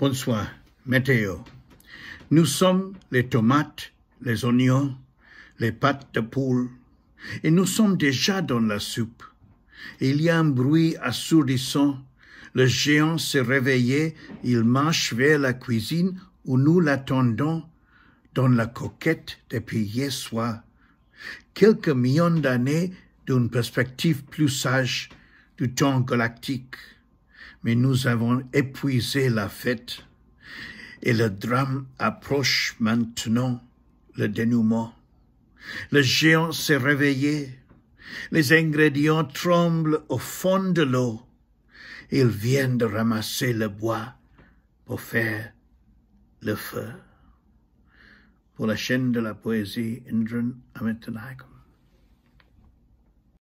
Bonsoir, météo. Nous sommes les tomates, les oignons, les pâtes de poule, et nous sommes déjà dans la soupe. il y a un bruit assourdissant. Le géant s'est réveillé, il marche vers la cuisine où nous l'attendons dans la coquette depuis hier soir. Quelques millions d'années d'une perspective plus sage du temps galactique mais nous avons épuisé la fête et le drame approche maintenant le dénouement. Le géant s'est réveillé, les ingrédients tremblent au fond de l'eau, ils viennent de ramasser le bois pour faire le feu. Pour la chaîne de la poésie, Indran Amitanagam.